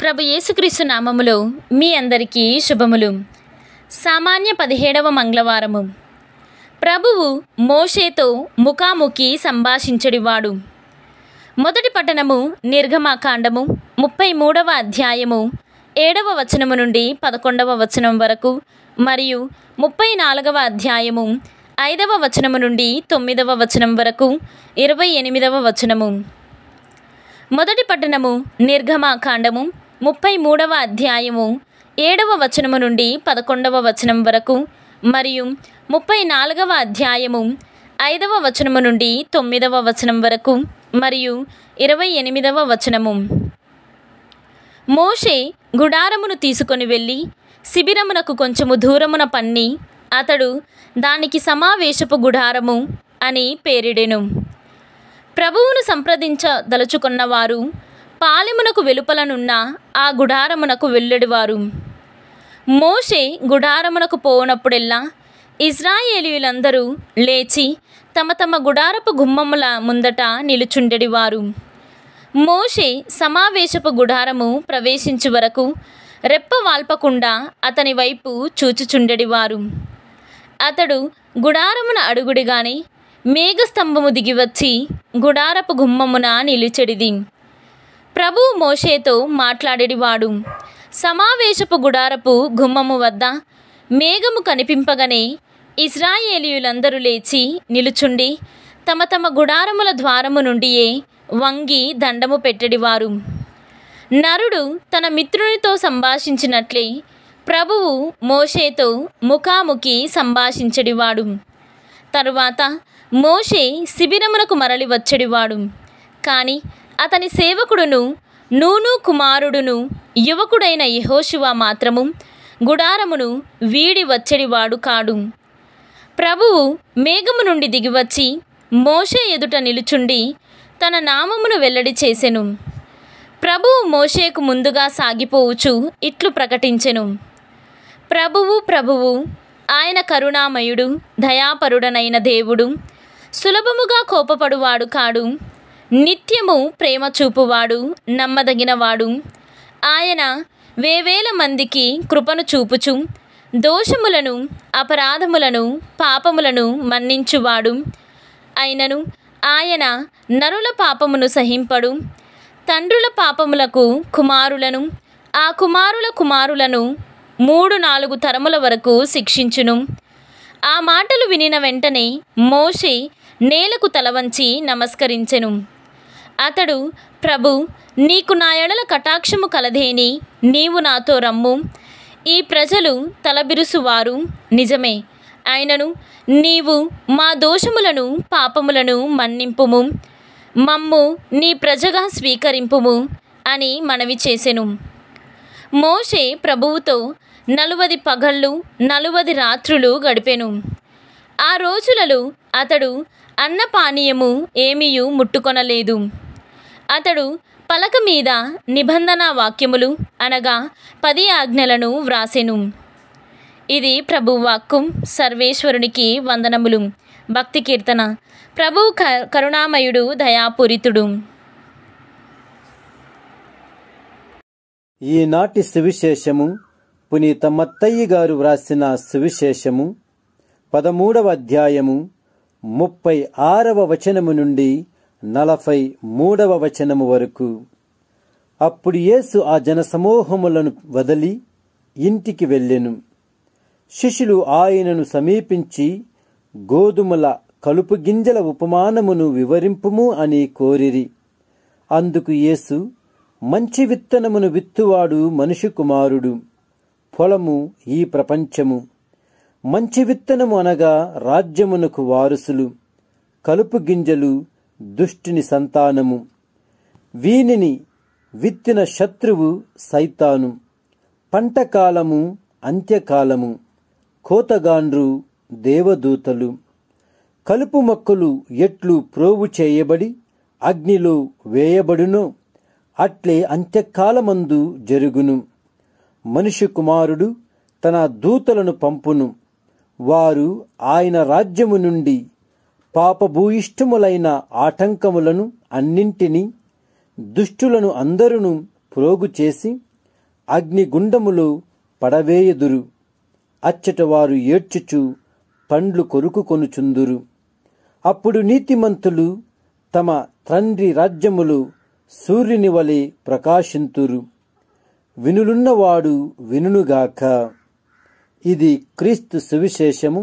ప్రభు యేసుక్రీస్తు నామములో మీ అందరికీ శుభములు సామాన్య పదిహేడవ మంగళవారము ప్రభువు మోషేతో ముఖాముఖి సంభాషించడివాడు మొదటి పట్టణము నిర్గమాకాండము ముప్పై మూడవ అధ్యాయము ఏడవ వచనము నుండి పదకొండవ వచనం వరకు మరియు ముప్పై నాలుగవ అధ్యాయము ఐదవ వచనము నుండి తొమ్మిదవ వచనం వరకు ఇరవై ఎనిమిదవ వచనము మొదటి పట్టణము నిర్గమాకాండము ముప్పై మూడవ అధ్యాయము ఏడవ వచనము నుండి పదకొండవ వచనం వరకు మరియు ముప్పై నాలుగవ అధ్యాయము ఐదవ వచనము నుండి తొమ్మిదవ వచనం వరకు మరియు ఇరవై ఎనిమిదవ వచనము మోషే గుడారమును తీసుకొని వెళ్ళి శిబిరమునకు కొంచెము దూరమున పన్ని అతడు దానికి సమావేశపు గుడారము అని పేరిడెను ప్రభువును సంప్రదించదలుచుకున్నవారు వారు పాలెమునకు వెలుపలనున్న ఆ గుడారమునకు వెళ్ళెడివారు మోషే గుడారమునకు పోనప్పుడెల్లా ఇజ్రాయేలీయులందరూ లేచి తమ తమ గుడారపు గుమ్మముల ముందట నిలుచుండెడివారు మోషే సమావేశపు గుడారము ప్రవేశించు వరకు రెప్ప వాల్పకుండా అతని వైపు చూచుచుండెడివారు అతడు గుడారమున అడుగుడిగానే మేఘస్తంభము దిగివచ్చి గుడారపు గుమ్మమున నిలిచెడిది ప్రభు మోషేతో మాట్లాడేవాడు సమావేశపు గుడారపు గుమ్మము వద్ద మేఘము కనిపింపగనే ఇస్రాయేలీయులందరూ లేచి నిలుచుండి తమ తమ గుడారముల ద్వారము నుండియే వంగి దండము పెట్టడివారు నరుడు తన మిత్రునితో సంభాషించినట్లే ప్రభువు మోషేతో ముఖాముఖి సంభాషించడివాడు తరువాత మోషే శిబిరమునకు మరలి వచ్చడివాడు కానీ అతని సేవకుడును నూను కుమారుడును యువకుడైన యహోశివ మాత్రము గుడారమును వీడి వచ్చడివాడు కాడు ప్రభువు మేఘము నుండి దిగివచ్చి మోషే ఎదుట నిలుచుండి తన నామమును వెల్లడి చేసెను ప్రభువు మోషేకు ముందుగా సాగిపోవచ్చు ఇట్లు ప్రకటించెను ప్రభువు ప్రభువు ఆయన కరుణామయుడు దయాపరుడనైన దేవుడు సులభముగా కోపపడువాడు కాడు నిత్యము ప్రేమ చూపువాడు నమ్మదగినవాడు ఆయన వేవేల మందికి కృపను చూపుచు దోషములను అపరాధములను పాపములను మన్నించువాడు అయినను ఆయన నరుల పాపమును సహింపడు తండ్రుల పాపములకు కుమారులను ఆ కుమారుల కుమారులను మూడు నాలుగు తరముల వరకు శిక్షించును ఆ మాటలు వినిన వెంటనే మోషే నేలకు తలవంచి నమస్కరించెను అతడు ప్రభు నీకు నా ఎడల కటాక్షము కలదేని నీవు నాతో రమ్ము ఈ ప్రజలు తలబిరుసువారు నిజమే ఆయనను నీవు మా దోషములను పాపములను మన్నింపుము మమ్ము నీ ప్రజగా స్వీకరింపుము అని మనవి చేసెను మోషే ప్రభువుతో నలువది పగళ్ళు నలువది రాత్రులు గడిపెను ఆ రోజులలో అతడు అన్నపానీయము ఏమీయూ ముట్టుకొనలేదు అతడు పలక మీద నిబంధన వాక్యములు అనగా పది ఆజ్ఞలను వ్రాసెను ఇది ప్రభు వాక్యం సర్వేశ్వరునికి వందనములు భక్తి కీర్తన ప్రభు కరుణామయుడు దయాపూరితుడు ఈనాటి సువిశేషము పునీత మత్తయ్య గారు వ్రాసిన సువిశేషము పదమూడవ అధ్యాయము ముప్పై ఆరవ వచనము నుండి నలభై మూడవ వచనము వరకు అప్పుడు యేసు ఆ జనసమూహములను వదలి ఇంటికి వెళ్ళెను శిష్యులు ఆయనను సమీపించి గోధుమల కలుపు గింజల ఉపమానమును వివరింపుము అని కోరిరి అందుకు యేసు మంచి విత్తనమును విత్తువాడు మనిషి కుమారుడు పొలము ఈ ప్రపంచము మంచి విత్తనము అనగా రాజ్యమునకు వారసులు కలుపు గింజలు దుష్టిని సంతానము వీనిని విత్తిన శత్రువు సైతాను పంటకాలము అంత్యకాలము కోతగాండ్రు దేవదూతలు కలుపు మొక్కలు ఎట్లు ప్రోవు చేయబడి అగ్నిలో వేయబడునో అట్లే అంత్యకాలమందు జరుగును మనిషి కుమారుడు తన దూతలను పంపును వారు ఆయన రాజ్యము నుండి పాపభూయిష్టములైన ఆటంకములను అన్నింటినీ దుష్టులను అందరును ప్రోగు చేసి అగ్నిగుండములు పడవేయదురు అచ్చట వారు ఏడ్చుచు పండ్లు కొరుకుకొనుచుందురు అప్పుడు నీతిమంతులు తమ తండ్రి రాజ్యములు సూర్యుని వలె ప్రకాశింతురు వినులున్నవాడు వినుగాక ఇది క్రీస్తు సువిశేషము